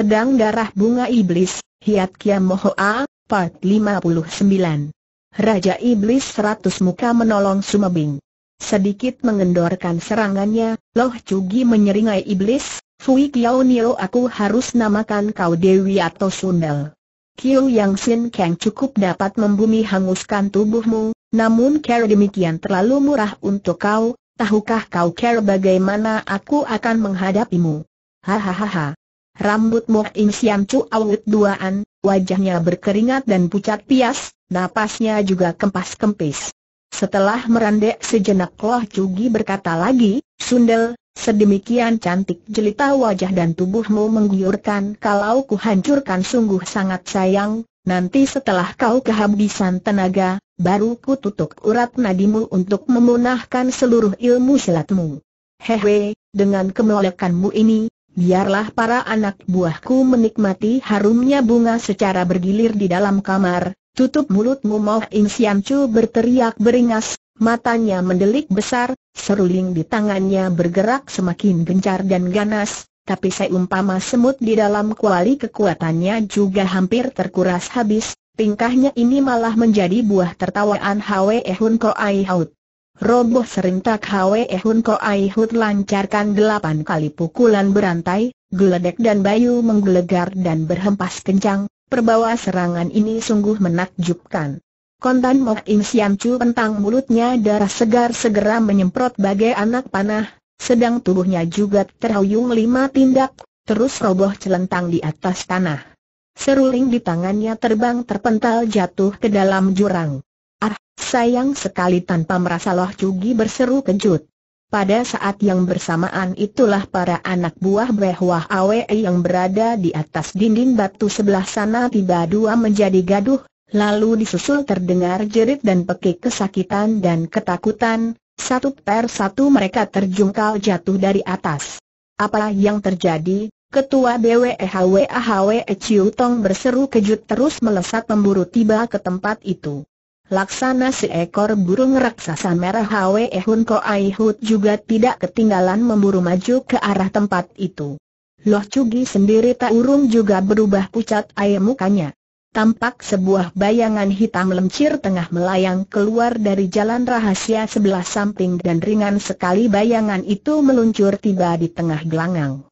Pedang Darah Bunga Iblis, Hiat Kiam Mohoa, Part 59 Raja Iblis seratus muka menolong Sumabing Sedikit mengendorkan serangannya, Loh Cugi menyeringai Iblis, Fui Kiao Nio aku harus namakan kau Dewi atau Sundel Kiu Yang Sin Kang cukup dapat membumi hanguskan tubuhmu, namun care demikian terlalu murah untuk kau, tahukah kau care bagaimana aku akan menghadapimu? Hahaha. Rambut Mok In Siam Chu awut duaan, wajahnya berkeringat dan pucat pias, napasnya juga kempas-kempis. Setelah merendek sejenak Loh Cugi berkata lagi, Sundel, sedemikian cantik jelita wajah dan tubuhmu menggiurkan kalau kuhancurkan sungguh sangat sayang, nanti setelah kau kehabisan tenaga, baru ku tutup urat nadimu untuk memunahkan seluruh ilmu silatmu. Hehe, dengan kemolekanmu ini, Biarlah para anak buahku menikmati harumnya bunga secara bergilir di dalam kamar, tutup mulutmu Moh In Sian Chu berteriak beringas, matanya mendelik besar, seruling di tangannya bergerak semakin gencar dan ganas, tapi seumpama semut di dalam kuali kekuatannya juga hampir terkuras habis, tingkahnya ini malah menjadi buah tertawaan Hwe Hun Ai Haut roboh serentak Hwe Hun Koai Hut lancarkan delapan kali pukulan berantai, geledek dan bayu menggelegar dan berhempas kencang, perbawa serangan ini sungguh menakjubkan. Kontan Mok In Siam Chu pentang mulutnya darah segar segera menyemprot bagai anak panah, sedang tubuhnya juga terhuyung lima tindak, terus roboh celentang di atas tanah. Seruling di tangannya terbang terpental jatuh ke dalam jurang. Sayang sekali tanpa merasa Loh Cugi berseru kejut. Pada saat yang bersamaan itulah para anak buah Behwah Awe yang berada di atas dinding batu sebelah sana tiba dua menjadi gaduh, lalu disusul terdengar jerit dan pekik kesakitan dan ketakutan, satu per satu mereka terjungkal jatuh dari atas. Apa yang terjadi? Ketua BWEHWAHWE Ciu Tong berseru kejut terus melesat memburu tiba ke tempat itu. Laksana seekor burung raksasa merah Hwe Hun Ai Hut juga tidak ketinggalan memburu maju ke arah tempat itu. Loh Cugi sendiri tak urung juga berubah pucat air mukanya. Tampak sebuah bayangan hitam lemcir tengah melayang keluar dari jalan rahasia sebelah samping dan ringan sekali bayangan itu meluncur tiba di tengah gelanggang.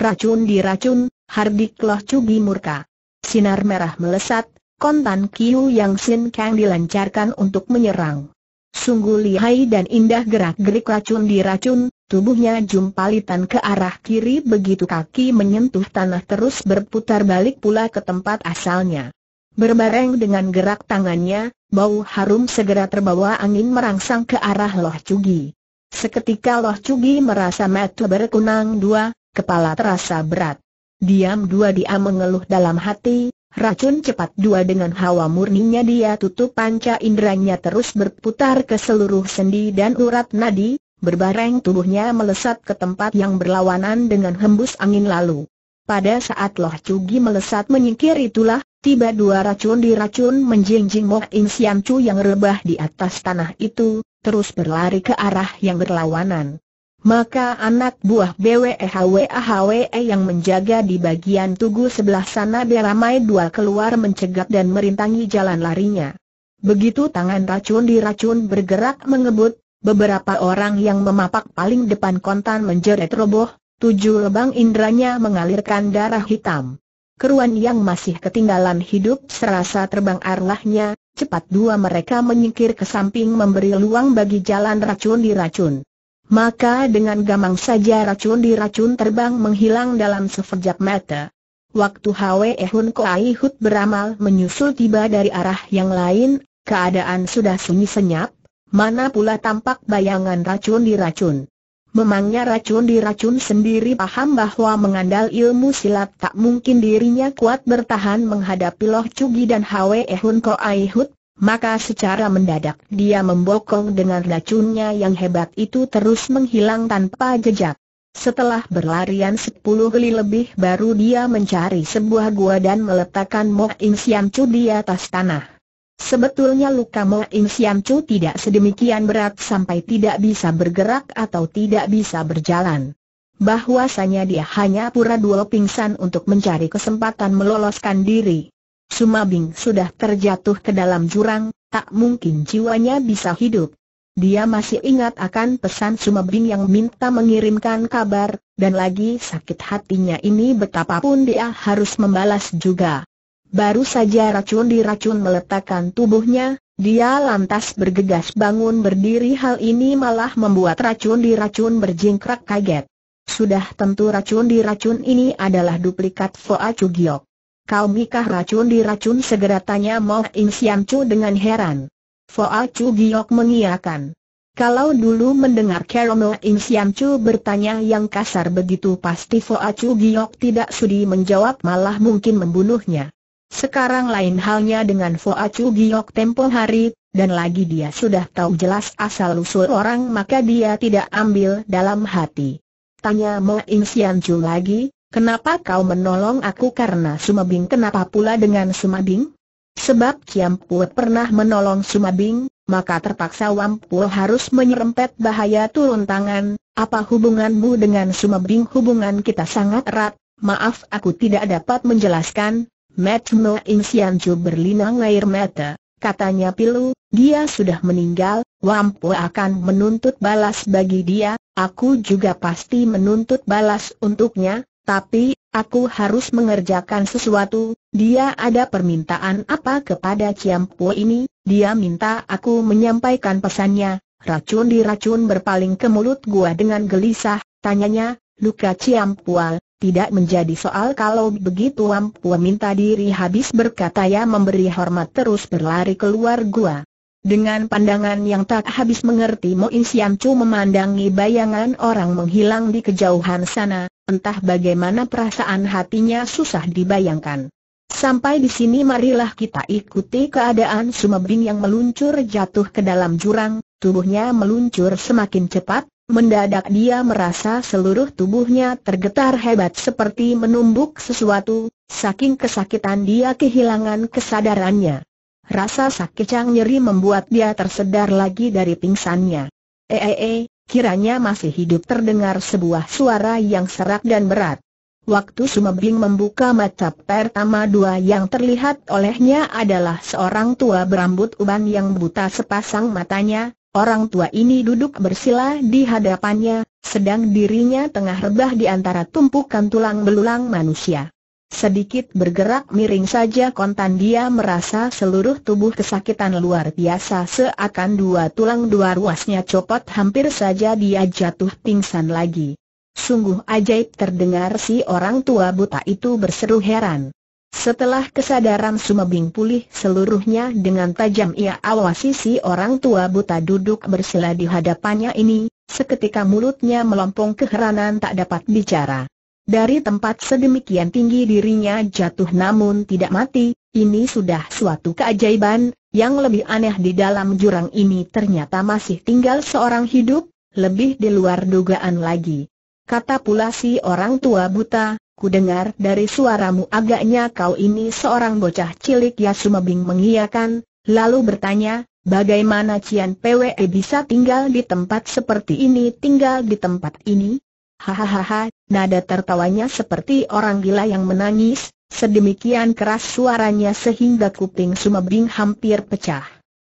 Racun diracun, Hardik Loh Cugi murka. Sinar merah melesat, kontan Kiu Yang Sin Kang dilancarkan untuk menyerang. Sungguh lihai dan indah gerak-gerik racun diracun, tubuhnya jumpalitan ke arah kiri begitu kaki menyentuh tanah terus berputar balik pula ke tempat asalnya. Berbareng dengan gerak tangannya, bau harum segera terbawa angin merangsang ke arah Loh Cugi. Seketika Loh Cugi merasa mata berkunang dua, kepala terasa berat. Diam dua dia mengeluh dalam hati, Racun cepat dua dengan hawa murninya dia tutup panca inderanya terus berputar ke seluruh sendi dan urat nadi, berbareng tubuhnya melesat ke tempat yang berlawanan dengan hembus angin lalu. Pada saat Loh Cugi melesat menyingkir itulah, tiba dua racun diracun menjinjing Mo In Sian Chu yang rebah di atas tanah itu, terus berlari ke arah yang berlawanan. Maka anak buah BWEHWAHWE yang menjaga di bagian tugu sebelah sana beramai dua keluar mencegat dan merintangi jalan larinya. Begitu tangan racun diracun bergerak mengebut, beberapa orang yang memapak paling depan kontan menjeret roboh, tujuh lubang indranya mengalirkan darah hitam. Keruan yang masih ketinggalan hidup serasa terbang arlahnya, cepat dua mereka menyingkir ke samping memberi luang bagi jalan racun diracun. Maka dengan gamang saja racun di racun terbang menghilang dalam sekejap mata. Waktu Hwe Hun Koai Hut beramal menyusul tiba dari arah yang lain, keadaan sudah sunyi senyap, mana pula tampak bayangan racun di racun. Memangnya racun di racun sendiri paham bahwa mengandal ilmu silat tak mungkin dirinya kuat bertahan menghadapi Loh Cugi dan Hwe Hun Koai Hut, maka secara mendadak dia membokong dengan racunnya yang hebat itu terus menghilang tanpa jejak. Setelah berlarian sepuluh kali lebih baru dia mencari sebuah gua dan meletakkan Mo Im Siam Chu di atas tanah. Sebetulnya luka Mo Im Siam Chu tidak sedemikian berat sampai tidak bisa bergerak atau tidak bisa berjalan. Bahwasanya dia hanya pura-pura pingsan untuk mencari kesempatan meloloskan diri. Sumabing sudah terjatuh ke dalam jurang, tak mungkin jiwanya bisa hidup. Dia masih ingat akan pesan Sumabing yang minta mengirimkan kabar, dan lagi sakit hatinya ini betapapun dia harus membalas juga. Baru saja racun diracun meletakkan tubuhnya, dia lantas bergegas bangun berdiri hal ini malah membuat racun diracun berjingkrak kaget. Sudah tentu racun diracun ini adalah duplikat Foa Cugiok. Kau mikah racun diracun segera tanya Moh In Siam Chu dengan heran. Foa Chu Giok mengiakan. Kalau dulu mendengar Moh In Siam Chu bertanya yang kasar begitu pasti Foa Chu Giok tidak sudi menjawab malah mungkin membunuhnya. Sekarang lain halnya dengan Foa Chu Giok tempo hari, dan lagi dia sudah tahu jelas asal-usul orang maka dia tidak ambil dalam hati. Tanya Mo In Sian Chu lagi, Kenapa kau menolong aku karena Sumabing kenapa pula dengan Sumabing? Sebab Kiam Pue pernah menolong Sumabing, maka terpaksa Wam Pue harus menyerempet bahaya turun tangan, apa hubunganmu dengan Sumabing hubungan kita sangat erat, maaf aku tidak dapat menjelaskan, Mat Mo In Sian Chu berlinang air mata, katanya pilu, dia sudah meninggal, Wam akan menuntut balas bagi dia, aku juga pasti menuntut balas untuknya, tapi, aku harus mengerjakan sesuatu, dia ada permintaan apa kepada Ciampu ini, dia minta aku menyampaikan pesannya, racun diracun berpaling ke mulut gua dengan gelisah, tanyanya, luka Ciampual, tidak menjadi soal kalau begitu Ampua minta diri habis berkata ya memberi hormat terus berlari keluar gua. Dengan pandangan yang tak habis mengerti Mo Chu memandangi bayangan orang menghilang di kejauhan sana, Entah bagaimana perasaan hatinya susah dibayangkan. Sampai di sini marilah kita ikuti keadaan Sumebing yang meluncur jatuh ke dalam jurang, tubuhnya meluncur semakin cepat, mendadak dia merasa seluruh tubuhnya tergetar hebat seperti menumbuk sesuatu, saking kesakitan dia kehilangan kesadarannya. Rasa sakit yang nyeri membuat dia tersedar lagi dari pingsannya. Eee, eh, eh, eh, Kiranya masih hidup terdengar sebuah suara yang serak dan berat. Waktu Sumebing membuka mata pertama dua yang terlihat olehnya adalah seorang tua berambut uban yang buta sepasang matanya, orang tua ini duduk bersila di hadapannya, sedang dirinya tengah rebah di antara tumpukan tulang belulang manusia. Sedikit bergerak miring saja kontan dia merasa seluruh tubuh kesakitan luar biasa seakan dua tulang dua ruasnya copot hampir saja dia jatuh pingsan lagi. Sungguh ajaib terdengar si orang tua buta itu berseru heran. Setelah kesadaran Sumebing pulih seluruhnya dengan tajam ia awasi si orang tua buta duduk bersila di hadapannya ini, seketika mulutnya melompong keheranan tak dapat bicara. Dari tempat sedemikian tinggi dirinya jatuh namun tidak mati, ini sudah suatu keajaiban, yang lebih aneh di dalam jurang ini ternyata masih tinggal seorang hidup, lebih di luar dugaan lagi. Kata pula si orang tua buta, ku dengar dari suaramu agaknya kau ini seorang bocah cilik ya Sumabing mengiyakan, lalu bertanya, bagaimana Cian PWE bisa tinggal di tempat seperti ini tinggal di tempat ini? Hahaha, nada tertawanya seperti orang gila yang menangis, sedemikian keras suaranya sehingga kuping Sumabing hampir pecah.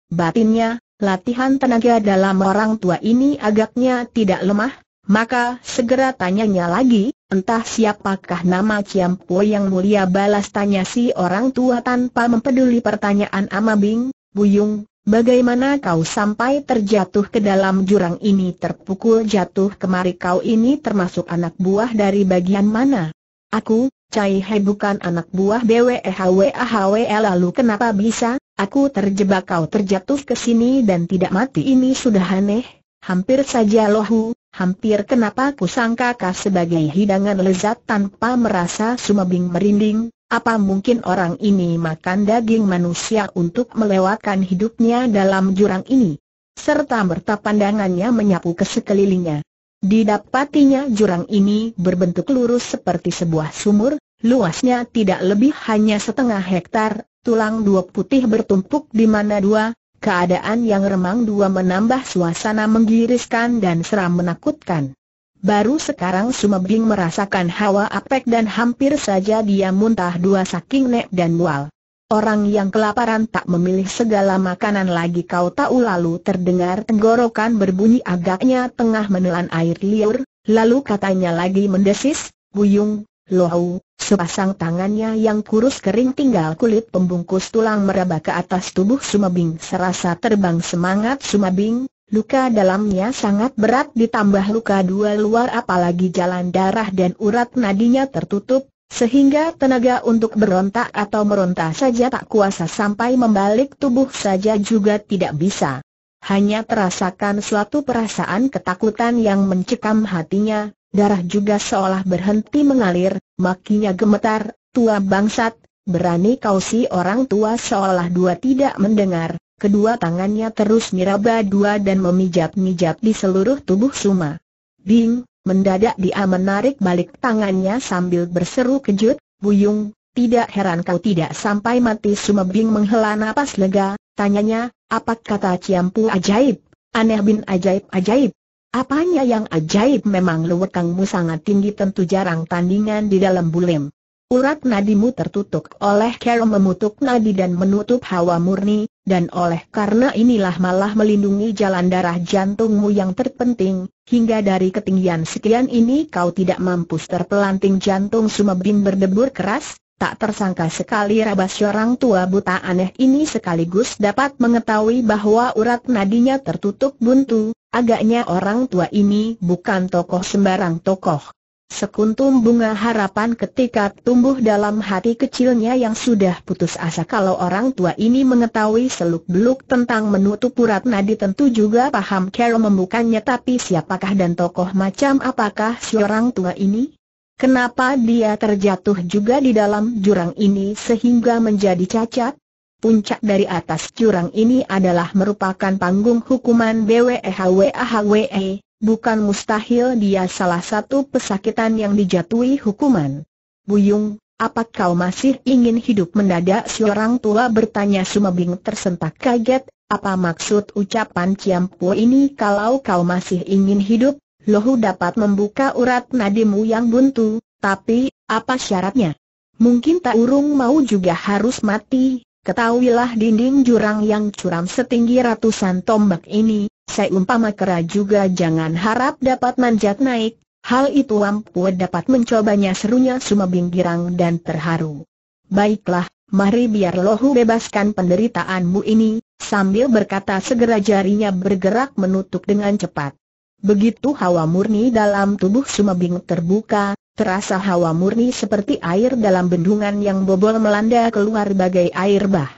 Batinnya, latihan tenaga dalam orang tua ini agaknya tidak lemah, maka segera tanyanya lagi, entah siapakah nama Ciampo yang mulia balas tanya si orang tua tanpa mempeduli pertanyaan Amabing, Buyung, Bagaimana kau sampai terjatuh ke dalam jurang ini terpukul jatuh kemari kau ini termasuk anak buah dari bagian mana? Aku, Cai He bukan anak buah BWEHWAHWE e, lalu kenapa bisa, aku terjebak kau terjatuh ke sini dan tidak mati ini sudah aneh, hampir saja lohu, hampir kenapa kusangka kau sebagai hidangan lezat tanpa merasa sumabing merinding, apa mungkin orang ini makan daging manusia untuk melewatkan hidupnya dalam jurang ini? Serta merta pandangannya menyapu ke sekelilingnya. Didapatinya jurang ini berbentuk lurus seperti sebuah sumur, luasnya tidak lebih hanya setengah hektar, tulang dua putih bertumpuk di mana dua, keadaan yang remang dua menambah suasana menggiriskan dan seram menakutkan. Baru sekarang Sumebing merasakan hawa apek dan hampir saja dia muntah dua saking nek dan mual. Orang yang kelaparan tak memilih segala makanan lagi kau tahu lalu terdengar tenggorokan berbunyi agaknya tengah menelan air liur, lalu katanya lagi mendesis, Buyung, Lohu, sepasang tangannya yang kurus kering tinggal kulit pembungkus tulang meraba ke atas tubuh Sumabing serasa terbang semangat Sumabing, Luka dalamnya sangat berat ditambah luka dua luar apalagi jalan darah dan urat nadinya tertutup, sehingga tenaga untuk berontak atau meronta saja tak kuasa sampai membalik tubuh saja juga tidak bisa. Hanya terasakan suatu perasaan ketakutan yang mencekam hatinya, darah juga seolah berhenti mengalir, makinya gemetar, tua bangsat, berani kau si orang tua seolah dua tidak mendengar, Kedua tangannya terus miraba dua dan memijat-mijat di seluruh tubuh Suma. Bing, mendadak dia menarik balik tangannya sambil berseru kejut, Buyung, tidak heran kau tidak sampai mati Suma Bing menghela napas lega, tanyanya, apa kata Ciampu ajaib? Aneh bin ajaib-ajaib. Apanya yang ajaib memang lewekangmu sangat tinggi tentu jarang tandingan di dalam bulim. Urat nadimu tertutup oleh kera memutuk nadi dan menutup hawa murni, dan oleh karena inilah malah melindungi jalan darah jantungmu yang terpenting, hingga dari ketinggian sekian ini kau tidak mampu terpelanting jantung Sumebin berdebur keras, tak tersangka sekali Rabas orang tua buta aneh ini sekaligus dapat mengetahui bahwa urat nadinya tertutup buntu, agaknya orang tua ini bukan tokoh sembarang tokoh. Sekuntum bunga harapan ketika tumbuh dalam hati kecilnya yang sudah putus asa kalau orang tua ini mengetahui seluk-beluk tentang menutup urat nadi tentu juga paham Carol membukanya tapi siapakah dan tokoh macam apakah si orang tua ini? Kenapa dia terjatuh juga di dalam jurang ini sehingga menjadi cacat? Puncak dari atas jurang ini adalah merupakan panggung hukuman BWEHWAHWE bukan mustahil dia salah satu pesakitan yang dijatuhi hukuman. Buyung, apa kau masih ingin hidup mendadak Seorang tua bertanya Sumabing tersentak kaget, apa maksud ucapan Ciampu ini kalau kau masih ingin hidup, lohu dapat membuka urat nadimu yang buntu, tapi, apa syaratnya? Mungkin tak urung mau juga harus mati, Ketahuilah dinding jurang yang curam setinggi ratusan tombak ini, seumpama kera juga jangan harap dapat manjat naik, hal itu Wampua dapat mencobanya serunya sumabing girang dan terharu. Baiklah, mari biar lohu bebaskan penderitaanmu ini, sambil berkata segera jarinya bergerak menutup dengan cepat. Begitu hawa murni dalam tubuh sumabing terbuka, Terasa hawa murni seperti air dalam bendungan yang bobol melanda keluar bagai air bah.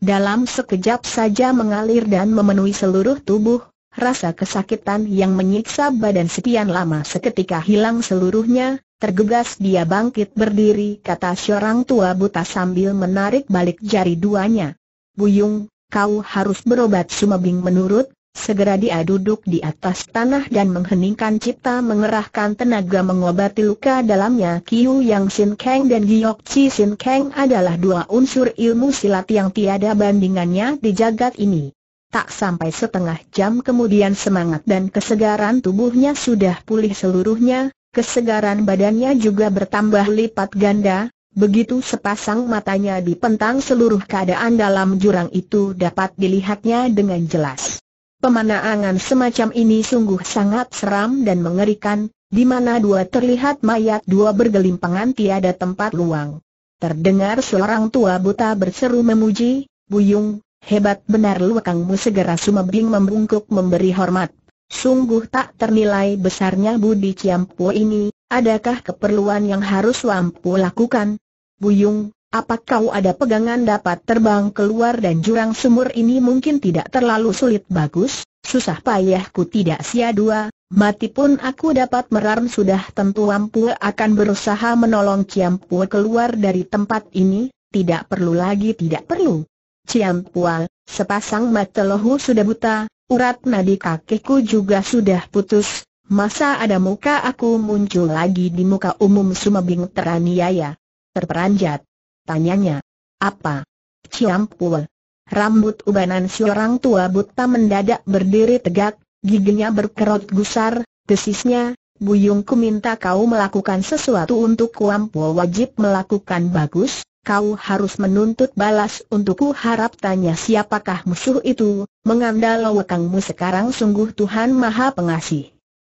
Dalam sekejap saja mengalir dan memenuhi seluruh tubuh, rasa kesakitan yang menyiksa badan sekian lama seketika hilang seluruhnya, tergegas dia bangkit berdiri kata seorang tua buta sambil menarik balik jari duanya. Buyung, kau harus berobat sumabing menurut Segera dia duduk di atas tanah dan mengheningkan cipta mengerahkan tenaga mengobati luka dalamnya Kiu Yang Sin Kang dan Giok Chi Sin Kang adalah dua unsur ilmu silat yang tiada bandingannya di jagat ini. Tak sampai setengah jam kemudian semangat dan kesegaran tubuhnya sudah pulih seluruhnya, kesegaran badannya juga bertambah lipat ganda, Begitu sepasang matanya dipentang seluruh keadaan dalam jurang itu dapat dilihatnya dengan jelas. Pemandangan semacam ini sungguh sangat seram dan mengerikan, di mana dua terlihat mayat dua bergelimpangan tiada tempat luang. Terdengar seorang tua buta berseru memuji, Buyung, hebat benar luakangmu segera sumebing membungkuk memberi hormat. Sungguh tak ternilai besarnya budi Ciampu ini, adakah keperluan yang harus Wampu lakukan? Buyung, Apakah kau ada pegangan dapat terbang keluar dan jurang sumur ini mungkin tidak terlalu sulit bagus, susah payahku tidak sia dua, mati pun aku dapat meram sudah tentu ampu akan berusaha menolong Ciampu keluar dari tempat ini, tidak perlu lagi tidak perlu. Ciampual, sepasang mata lohu sudah buta, urat nadi kakiku juga sudah putus, masa ada muka aku muncul lagi di muka umum sumabing teraniaya. Terperanjat. Tanyanya. Apa? Ciampua. Rambut ubanan si orang tua buta mendadak berdiri tegak, giginya berkerut gusar, desisnya, Buyungku minta kau melakukan sesuatu untuk Kuampo wajib melakukan bagus, kau harus menuntut balas untukku harap tanya siapakah musuh itu, mengandal wakangmu sekarang sungguh Tuhan Maha Pengasih.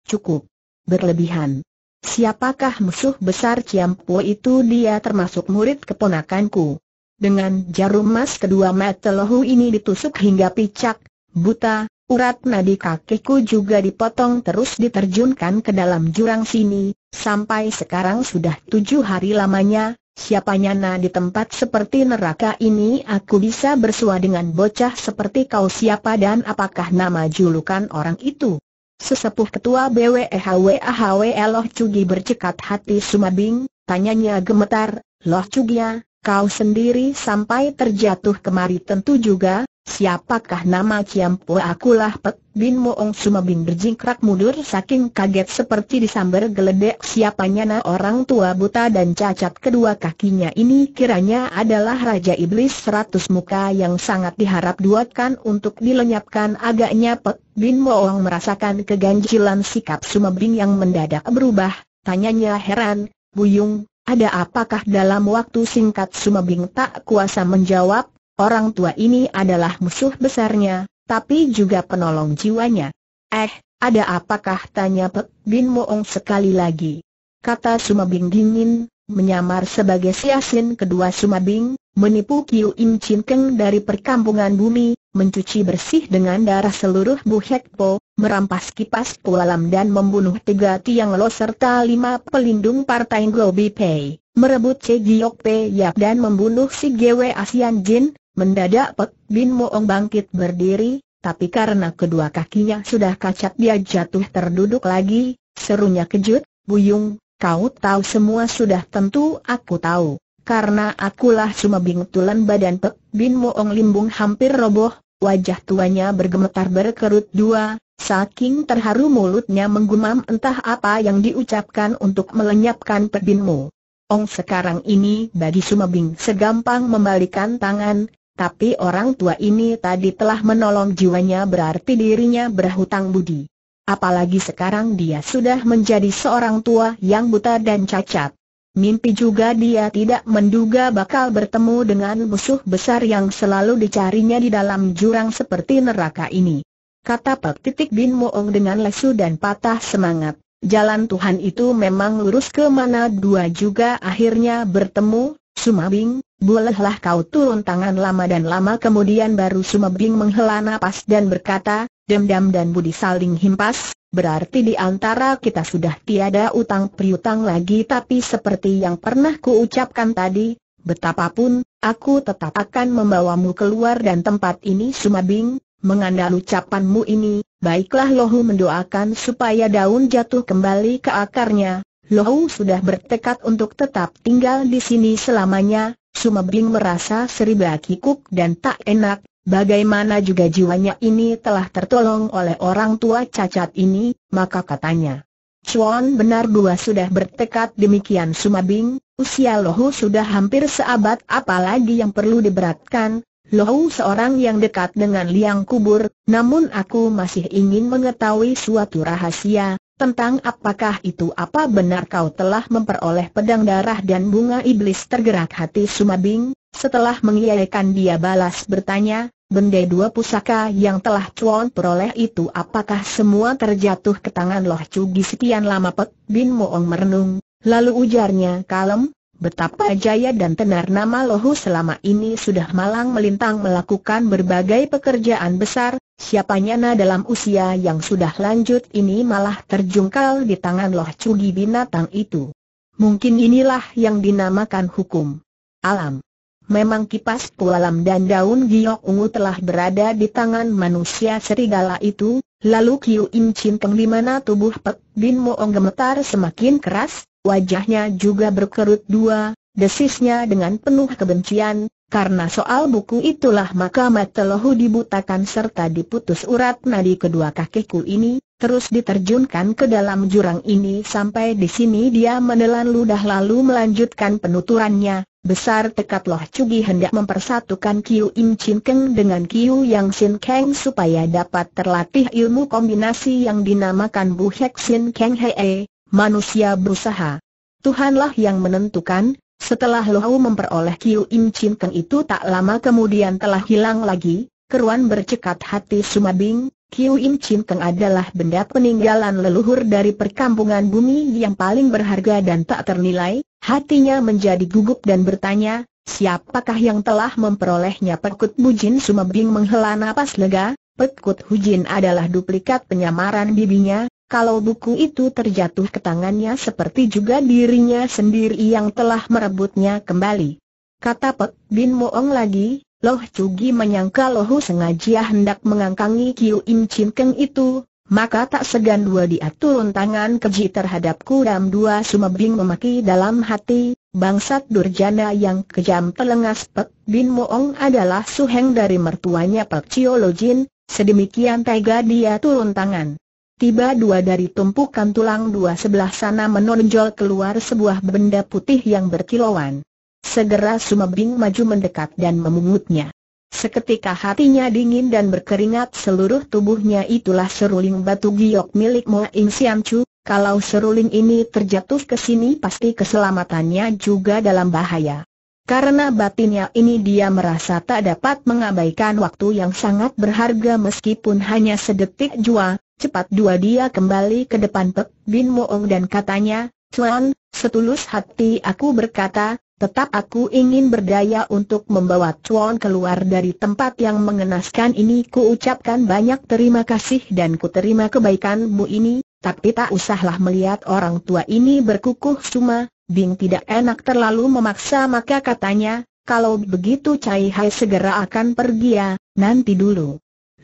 Cukup. Berlebihan. Siapakah musuh besar Ciampu itu dia termasuk murid keponakanku. Dengan jarum emas kedua mata lohu ini ditusuk hingga picak, buta, urat nadi kakiku juga dipotong terus diterjunkan ke dalam jurang sini, sampai sekarang sudah tujuh hari lamanya, siapanya nyana di tempat seperti neraka ini aku bisa bersua dengan bocah seperti kau siapa dan apakah nama julukan orang itu. Sesepuh ketua BWEHWAHW e Loh Cugi bercekat hati Sumabing, tanyanya gemetar, Loh Cugia, kau sendiri sampai terjatuh kemari tentu juga, Siapakah nama Po akulah Pek Bin Moong Suma Bin berjingkrak mundur saking kaget seperti disambar geledek siapanya na orang tua buta dan cacat kedua kakinya ini kiranya adalah Raja Iblis seratus muka yang sangat diharap duatkan untuk dilenyapkan agaknya Pek Bin Moong merasakan keganjilan sikap Suma Bin yang mendadak berubah, tanyanya heran, Buyung, ada apakah dalam waktu singkat Sumabing tak kuasa menjawab, Orang tua ini adalah musuh besarnya, tapi juga penolong jiwanya. Eh, ada apakah tanya Pek Bin Moong sekali lagi? Kata Sumabing dingin, menyamar sebagai siasin kedua Sumabing, menipu Kiu Im Chin Keng dari perkampungan bumi, mencuci bersih dengan darah seluruh Bu po, merampas kipas Pualam dan membunuh tiga tiang lo serta lima pelindung partai Gobi Pei merebut Che Giok Pe Yap dan membunuh si Gwe Asian Jin, Mendadak Pek Bin Moong bangkit berdiri, tapi karena kedua kakinya sudah kacat dia jatuh terduduk lagi, serunya kejut, Buyung, kau tahu semua sudah tentu aku tahu. Karena akulah cuma bingtulan badan Pek Bin Moong limbung hampir roboh, wajah tuanya bergemetar berkerut dua, saking terharu mulutnya menggumam entah apa yang diucapkan untuk melenyapkan Pek Bin Moong. Ong sekarang ini bagi Sumabing segampang membalikan tangan, tapi orang tua ini tadi telah menolong jiwanya berarti dirinya berhutang budi. Apalagi sekarang dia sudah menjadi seorang tua yang buta dan cacat. Mimpi juga dia tidak menduga bakal bertemu dengan musuh besar yang selalu dicarinya di dalam jurang seperti neraka ini. Kata Pak Titik Bin Moong dengan lesu dan patah semangat. Jalan Tuhan itu memang lurus ke mana dua juga akhirnya bertemu, Sumabing, bolehlah kau turun tangan lama dan lama kemudian baru Sumabing menghela nafas dan berkata, dendam dan budi saling himpas, berarti di antara kita sudah tiada utang piutang lagi tapi seperti yang pernah kuucapkan tadi, betapapun, aku tetap akan membawamu keluar dan tempat ini Sumabing, mengandal ucapanmu ini, baiklah lohu mendoakan supaya daun jatuh kembali ke akarnya, Lohou sudah bertekad untuk tetap tinggal di sini selamanya, Sumebing merasa seribu kikuk dan tak enak, bagaimana juga jiwanya ini telah tertolong oleh orang tua cacat ini, maka katanya. Chuan benar dua sudah bertekad demikian Sumabing, usia Lohu sudah hampir seabad apalagi yang perlu diberatkan, Lohu seorang yang dekat dengan liang kubur, namun aku masih ingin mengetahui suatu rahasia, tentang apakah itu apa benar kau telah memperoleh pedang darah dan bunga iblis tergerak hati Sumabing, setelah mengiyakan dia balas bertanya, benda dua pusaka yang telah Chuan peroleh itu apakah semua terjatuh ke tangan Loh Cugi sekian lama Pek Bin Moong merenung, lalu ujarnya kalem, betapa jaya dan tenar nama Lohu selama ini sudah malang melintang melakukan berbagai pekerjaan besar, Siapanya na dalam usia yang sudah lanjut ini malah terjungkal di tangan loh cugi binatang itu. Mungkin inilah yang dinamakan hukum alam. Memang kipas pualam dan daun giok ungu telah berada di tangan manusia serigala itu, lalu Kiu Im Chin Peng di mana tubuh Pek Bin Moong gemetar semakin keras, wajahnya juga berkerut dua, desisnya dengan penuh kebencian, karena soal buku itulah maka mata dibutakan serta diputus urat nadi kedua kakiku ini, terus diterjunkan ke dalam jurang ini sampai di sini dia menelan ludah lalu melanjutkan penuturannya. Besar tekat Loh Cugi hendak mempersatukan Kiu Im Chin Keng dengan Kiu Yang Sin Keng supaya dapat terlatih ilmu kombinasi yang dinamakan Bu Hek Sin Keng Hee, manusia berusaha. Tuhanlah yang menentukan, setelah Lohau memperoleh Kiu Im Chin Keng itu tak lama kemudian telah hilang lagi, keruan bercekat hati Sumabing, Kiu Im Chin Keng adalah benda peninggalan leluhur dari perkampungan bumi yang paling berharga dan tak ternilai, hatinya menjadi gugup dan bertanya, siapakah yang telah memperolehnya Pekut Bujin Sumabing menghela napas lega, Pekut Hujin adalah duplikat penyamaran bibinya, kalau buku itu terjatuh ke tangannya seperti juga dirinya sendiri yang telah merebutnya kembali. Kata Pek Bin Moong lagi, Loh Cugi menyangka Lohu sengaja hendak mengangkangi Kiu Im Chin Keng itu, maka tak segan dua dia turun tangan keji terhadap Kuram dua sumabing memaki dalam hati, bangsat Durjana yang kejam telengas Pek Bin Moong adalah suheng dari mertuanya Pek Jin, sedemikian tega dia turun tangan. Tiba dua dari tumpukan tulang dua sebelah sana menonjol keluar sebuah benda putih yang berkilauan. Segera Sumebing maju mendekat dan memungutnya. Seketika hatinya dingin dan berkeringat seluruh tubuhnya itulah seruling batu giok milik Moa In Siam Chu, kalau seruling ini terjatuh ke sini pasti keselamatannya juga dalam bahaya. Karena batinnya ini dia merasa tak dapat mengabaikan waktu yang sangat berharga meskipun hanya sedetik jua, Cepat dua dia kembali ke depan Pek Bin Moong dan katanya, Tuan, setulus hati aku berkata, tetap aku ingin berdaya untuk membawa Tuan keluar dari tempat yang mengenaskan ini ku ucapkan banyak terima kasih dan ku terima kebaikanmu ini, tapi tak usahlah melihat orang tua ini berkukuh suma, Bing tidak enak terlalu memaksa maka katanya, kalau begitu Cai Hai segera akan pergi ya, nanti dulu.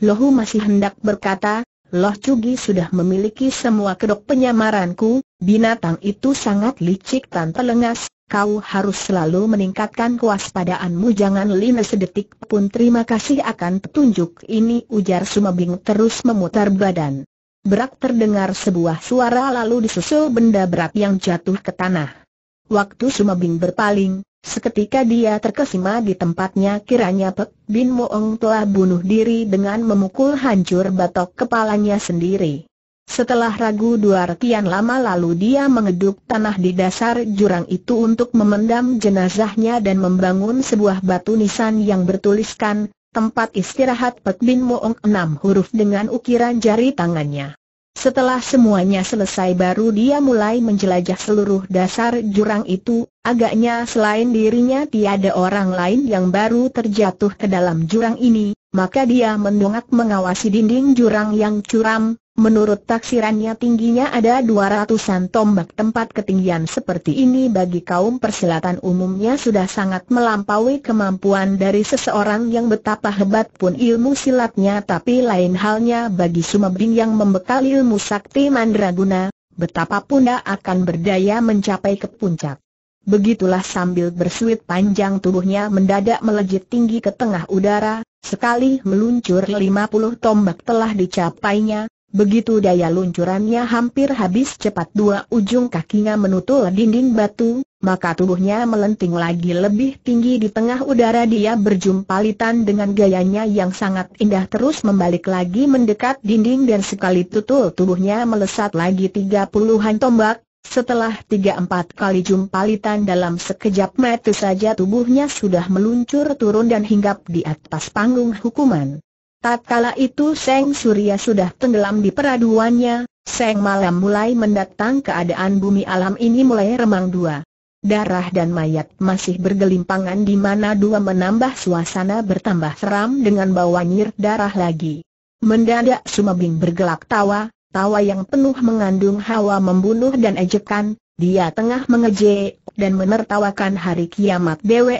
Lohu masih hendak berkata, Loh Cugi sudah memiliki semua kedok penyamaranku, binatang itu sangat licik tanpa lengas, kau harus selalu meningkatkan kewaspadaanmu jangan lina sedetik pun terima kasih akan petunjuk ini ujar Sumabing terus memutar badan. Berak terdengar sebuah suara lalu disusul benda berat yang jatuh ke tanah. Waktu Sumabing berpaling, Seketika dia terkesima di tempatnya kiranya Pek Bin Moong telah bunuh diri dengan memukul hancur batok kepalanya sendiri. Setelah ragu dua rekian lama lalu dia mengeduk tanah di dasar jurang itu untuk memendam jenazahnya dan membangun sebuah batu nisan yang bertuliskan, tempat istirahat Pek Bin Moong enam huruf dengan ukiran jari tangannya. Setelah semuanya selesai baru dia mulai menjelajah seluruh dasar jurang itu, agaknya selain dirinya tiada orang lain yang baru terjatuh ke dalam jurang ini, maka dia mendongak mengawasi dinding jurang yang curam, Menurut taksirannya tingginya ada 200-an tombak tempat ketinggian seperti ini bagi kaum persilatan umumnya sudah sangat melampaui kemampuan dari seseorang yang betapa hebat pun ilmu silatnya tapi lain halnya bagi Sumabing yang membekali ilmu sakti mandraguna, betapapun dia akan berdaya mencapai ke puncak. Begitulah sambil bersuit panjang tubuhnya mendadak melejit tinggi ke tengah udara, sekali meluncur 50 tombak telah dicapainya, Begitu daya luncurannya hampir habis cepat dua ujung kakinya menutul dinding batu, maka tubuhnya melenting lagi lebih tinggi di tengah udara dia berjumpalitan dengan gayanya yang sangat indah terus membalik lagi mendekat dinding dan sekali tutul tubuhnya melesat lagi tiga puluhan tombak, setelah tiga empat kali jumpalitan dalam sekejap mata saja tubuhnya sudah meluncur turun dan hinggap di atas panggung hukuman. Tatkala itu Seng Surya sudah tenggelam di peraduannya, Seng Malam mulai mendatang keadaan bumi alam ini mulai remang dua. Darah dan mayat masih bergelimpangan di mana dua menambah suasana bertambah seram dengan bawa nyir darah lagi. Mendadak Sumabing bergelak tawa, tawa yang penuh mengandung hawa membunuh dan ejekan, dia tengah mengejek dan menertawakan hari kiamat Dewe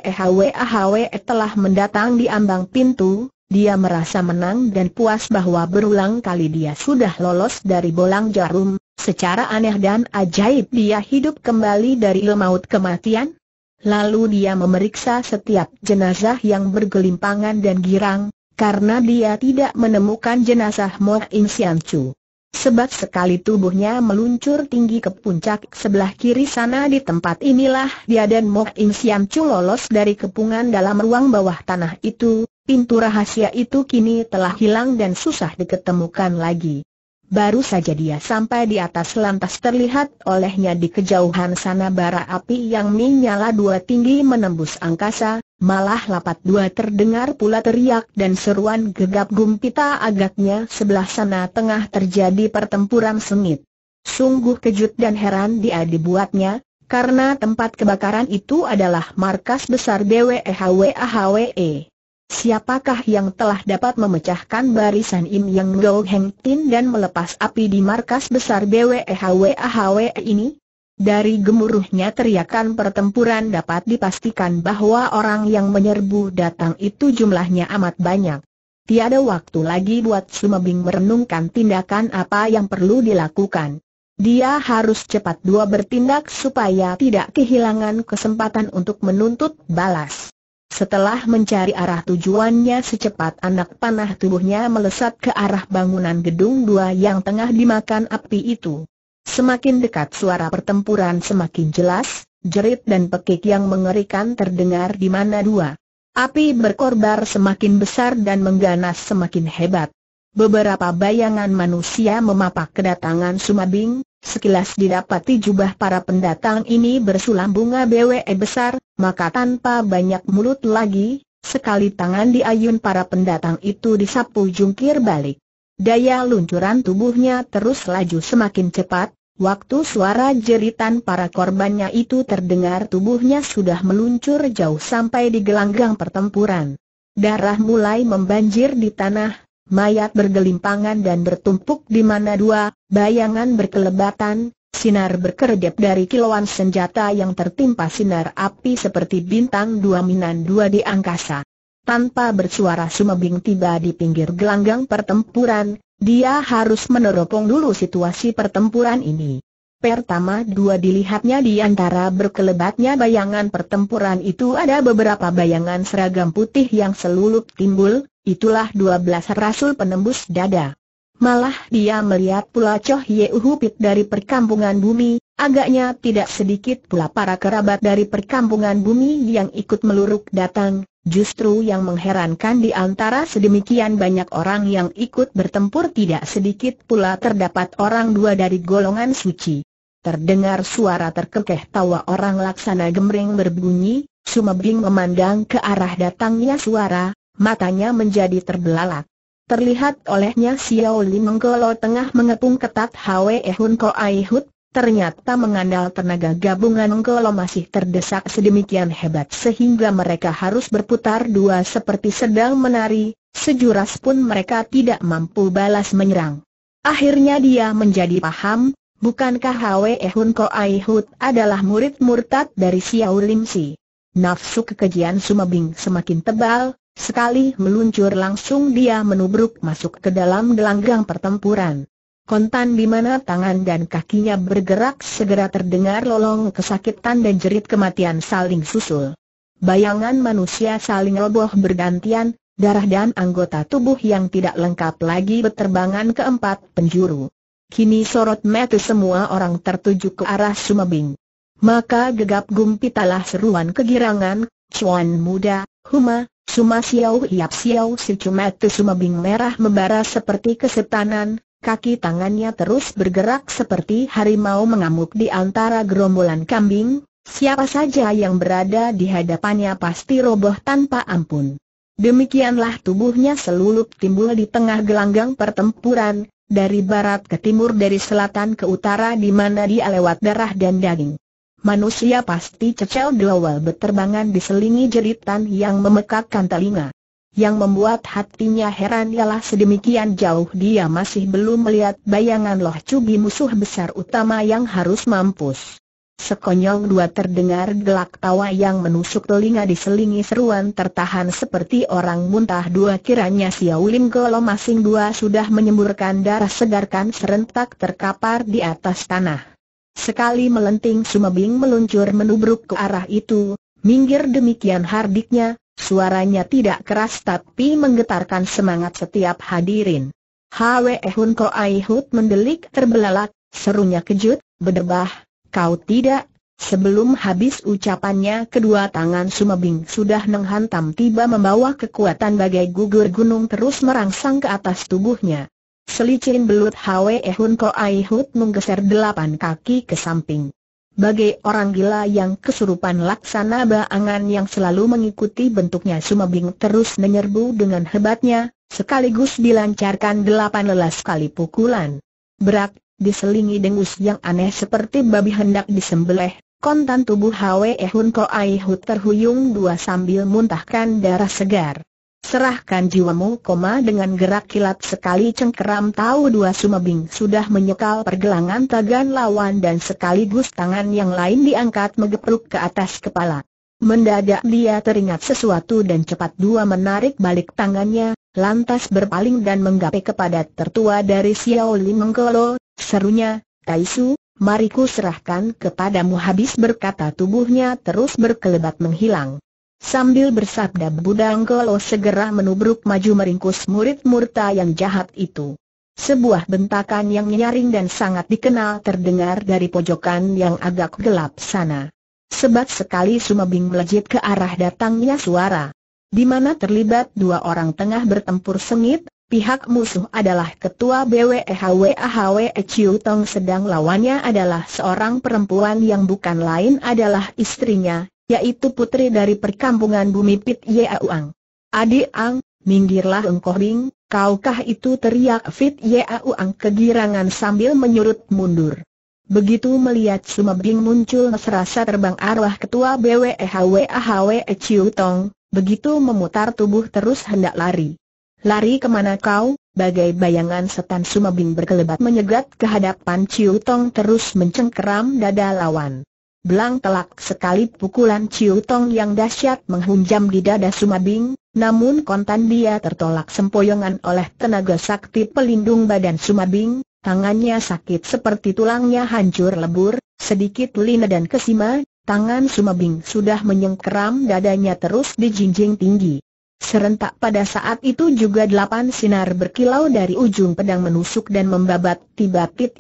telah mendatang di ambang pintu, dia merasa menang dan puas bahwa berulang kali dia sudah lolos dari bolang jarum, secara aneh dan ajaib dia hidup kembali dari lemaut kematian. Lalu dia memeriksa setiap jenazah yang bergelimpangan dan girang, karena dia tidak menemukan jenazah Mo In Sian Chu. Sebab sekali tubuhnya meluncur tinggi ke puncak sebelah kiri sana di tempat inilah dia dan Mo In Sian Chu lolos dari kepungan dalam ruang bawah tanah itu, Pintu rahasia itu kini telah hilang dan susah diketemukan lagi. Baru saja dia sampai di atas lantas terlihat olehnya di kejauhan sana bara api yang menyala dua tinggi menembus angkasa, malah lapat dua terdengar pula teriak dan seruan gegap gumpita agaknya sebelah sana tengah terjadi pertempuran sengit. Sungguh kejut dan heran dia dibuatnya, karena tempat kebakaran itu adalah markas besar BWEHWAHWE. Siapakah yang telah dapat memecahkan barisan Im Yang Go Heng Tin dan melepas api di markas besar BWEHWAHW e e e ini? Dari gemuruhnya teriakan pertempuran dapat dipastikan bahwa orang yang menyerbu datang itu jumlahnya amat banyak. Tiada waktu lagi buat Sumabing merenungkan tindakan apa yang perlu dilakukan. Dia harus cepat dua bertindak supaya tidak kehilangan kesempatan untuk menuntut balas. Setelah mencari arah tujuannya secepat anak panah tubuhnya melesat ke arah bangunan gedung dua yang tengah dimakan api itu. Semakin dekat suara pertempuran semakin jelas, jerit dan pekik yang mengerikan terdengar di mana dua. Api berkorbar semakin besar dan mengganas semakin hebat. Beberapa bayangan manusia memapak kedatangan Sumabing, Sekilas didapati jubah para pendatang ini bersulam bunga BWE besar, maka tanpa banyak mulut lagi, sekali tangan diayun para pendatang itu disapu jungkir balik. Daya luncuran tubuhnya terus laju semakin cepat, waktu suara jeritan para korbannya itu terdengar tubuhnya sudah meluncur jauh sampai di gelanggang pertempuran. Darah mulai membanjir di tanah, mayat bergelimpangan dan bertumpuk di mana dua, bayangan berkelebatan, sinar berkedip dari kilauan senjata yang tertimpa sinar api seperti bintang dua minan dua di angkasa. Tanpa bersuara sumebing tiba di pinggir gelanggang pertempuran, dia harus meneropong dulu situasi pertempuran ini. Pertama dua dilihatnya di antara berkelebatnya bayangan pertempuran itu ada beberapa bayangan seragam putih yang selulup timbul, Itulah dua belas rasul penembus dada. Malah dia melihat pula Choh Uhupit dari perkampungan bumi, agaknya tidak sedikit pula para kerabat dari perkampungan bumi yang ikut meluruk datang, justru yang mengherankan di antara sedemikian banyak orang yang ikut bertempur tidak sedikit pula terdapat orang dua dari golongan suci. Terdengar suara terkekeh tawa orang laksana gemering berbunyi, Sumebing memandang ke arah datangnya suara, matanya menjadi terbelalak. Terlihat olehnya Xiao Li Menggolo tengah mengepung ketat Hwe Hun Ai Hut, ternyata mengandal tenaga gabungan Menggolo masih terdesak sedemikian hebat sehingga mereka harus berputar dua seperti sedang menari, sejuras pun mereka tidak mampu balas menyerang. Akhirnya dia menjadi paham, bukankah Hwe Hun Ai Hut adalah murid murtad dari Xiao Lim Si. Nafsu kekejian Sumabing semakin tebal, Sekali meluncur langsung dia menubruk masuk ke dalam gelanggang pertempuran. Kontan di mana tangan dan kakinya bergerak segera terdengar lolong kesakitan dan jerit kematian saling susul. Bayangan manusia saling roboh bergantian, darah dan anggota tubuh yang tidak lengkap lagi berterbangan ke empat penjuru. Kini sorot mata semua orang tertuju ke arah Sumabing. Maka gegap gumpitalah seruan kegirangan, Cuan muda, Huma, Suma Xiao Hiap Xiao Si Cuma Bing merah membara seperti kesetanan, kaki tangannya terus bergerak seperti harimau mengamuk di antara gerombolan kambing, siapa saja yang berada di hadapannya pasti roboh tanpa ampun. Demikianlah tubuhnya selulup timbul di tengah gelanggang pertempuran, dari barat ke timur dari selatan ke utara di mana dia lewat darah dan daging manusia pasti cecel dua berterbangan diselingi jeritan yang memekakkan telinga. Yang membuat hatinya heran ialah sedemikian jauh dia masih belum melihat bayangan loh cubi musuh besar utama yang harus mampus. Sekonyong dua terdengar gelak tawa yang menusuk telinga diselingi seruan tertahan seperti orang muntah dua kiranya siaulim Golo masing dua sudah menyemburkan darah segarkan serentak terkapar di atas tanah. Sekali melenting sumebing meluncur menubruk ke arah itu, minggir demikian hardiknya, suaranya tidak keras tapi menggetarkan semangat setiap hadirin. Hwe Hun Ko Ai Hut mendelik terbelalak, serunya kejut, berdebah, kau tidak Sebelum habis ucapannya kedua tangan Sumebing sudah menghantam tiba membawa kekuatan bagai gugur gunung terus merangsang ke atas tubuhnya. Selicin belut Hwe Hun Ko Ai Hut menggeser delapan kaki ke samping. Bagai orang gila yang kesurupan laksana baangan yang selalu mengikuti bentuknya Sumabing terus menyerbu dengan hebatnya, sekaligus dilancarkan delapan lelas kali pukulan. Berak, diselingi dengus yang aneh seperti babi hendak disembelih, kontan tubuh Hwe Hun Ko Ai Hut terhuyung dua sambil muntahkan darah segar. Serahkan jiwamu, koma dengan gerak kilat sekali cengkeram tahu dua sumabing sudah menyekal pergelangan tangan lawan dan sekaligus tangan yang lain diangkat megepruk ke atas kepala. Mendadak dia teringat sesuatu dan cepat dua menarik balik tangannya, lantas berpaling dan menggapai kepada tertua dari Xiao Li Menggelo, serunya, Taisu, mariku serahkan kepadamu habis berkata tubuhnya terus berkelebat menghilang. Sambil bersabda Budang Golo segera menubruk maju meringkus murid murta yang jahat itu. Sebuah bentakan yang nyaring dan sangat dikenal terdengar dari pojokan yang agak gelap sana. Sebat sekali Sumabing melejit ke arah datangnya suara. Di mana terlibat dua orang tengah bertempur sengit, pihak musuh adalah Ketua BWEHWAHWE e e Chiu Tong sedang lawannya adalah seorang perempuan yang bukan lain adalah istrinya, yaitu putri dari perkampungan Bumi Pit Yeauang. Adik Ang, minggirlah engkau ring, kaukah itu teriak Fit Yeauang kegirangan sambil menyurut mundur. Begitu melihat Bing muncul serasa terbang arwah ketua BWEHWAHWE e Chiu Tong, begitu memutar tubuh terus hendak lari. Lari kemana kau? Bagai bayangan setan Bing berkelebat menyegat kehadapan hadapan Chiu Tong terus mencengkeram dada lawan belang telak sekali pukulan Ciu Tong yang dahsyat menghunjam di dada Sumabing, namun kontan dia tertolak sempoyongan oleh tenaga sakti pelindung badan Sumabing, tangannya sakit seperti tulangnya hancur lebur, sedikit lina dan kesima, tangan Sumabing sudah menyengkeram dadanya terus dijinjing tinggi. Serentak pada saat itu juga delapan sinar berkilau dari ujung pedang menusuk dan membabat Tiba Tit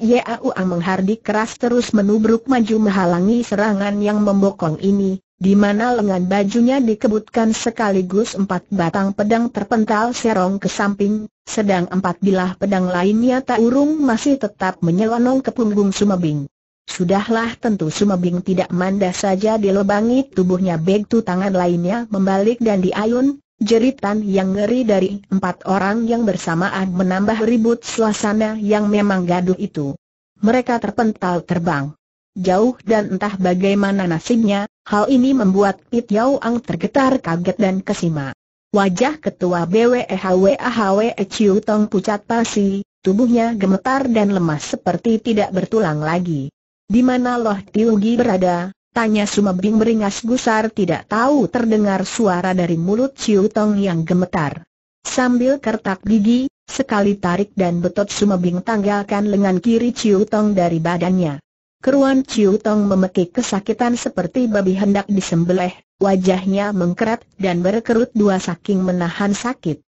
Ang menghardik keras terus menubruk maju menghalangi serangan yang membokong ini di mana lengan bajunya dikebutkan sekaligus empat batang pedang terpental serong ke samping, sedang empat bilah pedang lainnya tak urung masih tetap menyelonong ke punggung Sumabing. Sudahlah tentu Sumabing tidak manda saja dilebangi tubuhnya begitu tangan lainnya membalik dan diayun, Jeritan yang ngeri dari empat orang yang bersamaan menambah ribut suasana yang memang gaduh itu. Mereka terpental terbang. Jauh dan entah bagaimana nasibnya, hal ini membuat Pit Yau Ang tergetar kaget dan kesima. Wajah ketua BWEHWAHWE Chiu e Tong pucat pasi, tubuhnya gemetar dan lemas seperti tidak bertulang lagi. Di mana Loh Tiugi berada, Tanya Sumebing beringas gusar tidak tahu terdengar suara dari mulut Ciu Tong yang gemetar. Sambil kertak gigi, sekali tarik dan betot Sumebing tanggalkan lengan kiri Ciu Tong dari badannya. Keruan Ciu Tong memekik kesakitan seperti babi hendak disembelih, wajahnya mengkeret dan berkerut dua saking menahan sakit.